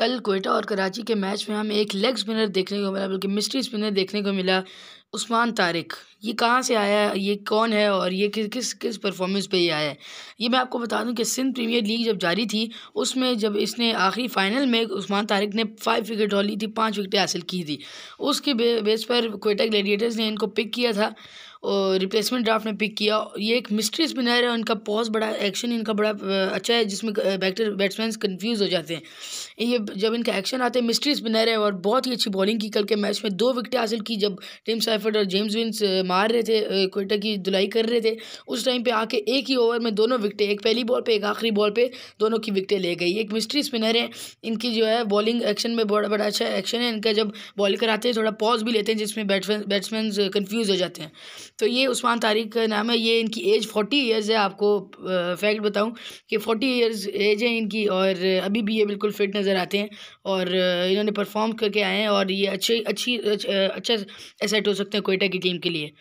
कल कोयटा और कराची के मैच में हमें एक लेग स्पिनर देखने को मिला बल्कि मिस्ट्री स्पिनर देखने को मिला उस्मान तारिक ये कहाँ से आया है ये कौन है और ये किस किस किस परफॉर्मेंस पे ये आया है ये मैं आपको बता दूं कि सिंध प्रीमियर लीग जब जारी थी उसमें जब इसने आखिरी फाइनल में उस्मान तारिक ने फाइव विकेट ली थी पांच विकेटें हासिल की थी उसके बे, बेस पर कोटा ग्लेडिएटर्स ने इनको पिक किया था और रिप्लेसमेंट ड्राफ्ट ने पिक किया ये एक मिस्ट्री स्पिनर है उनका पॉज बड़ा एक्शन इनका बड़ा अच्छा है जिसमें बैटर बैट्समैन कन्फ्यूज हो जाते हैं ये जब इनका एक्शन आते हैं मिस्ट्री स्पिनर है और बहुत ही अच्छी बॉलिंग की कल के मैच में दो विकेटें हासिल की जब टीम साहब स्टैफर्ड और जेम्स विंस uh, मार रहे थे कोयटा uh, की धुलाई कर रहे थे उस टाइम पे आके एक ही ओवर में दोनों विकटें एक पहली बॉल पे एक आखिरी बॉल पे दोनों की विकटें ले गई एक मिस्ट्री स्पिनर है इनकी जो है बॉलिंग एक्शन में बड़ा बड़ा अच्छा एक्शन है इनका जब बॉल कराते हैं थोड़ा पॉज भी लेते हैं जिसमें बैट्समैन कन्फ्यूज़ uh, हो जाते हैं तो ये उस्मान तारिक का नाम है ये इनकी एज फोर्टी ईयर्स है आपको फैक्ट बताऊँ कि फोर्टी ईयर्स एज है इनकी और अभी भी ये बिल्कुल फिट नज़र आते हैं और इन्होंने परफॉर्म करके आए हैं और ये अच्छे अच्छी अच्छा एसेट हो सकता सकते हैं कोयटा की टीम के लिए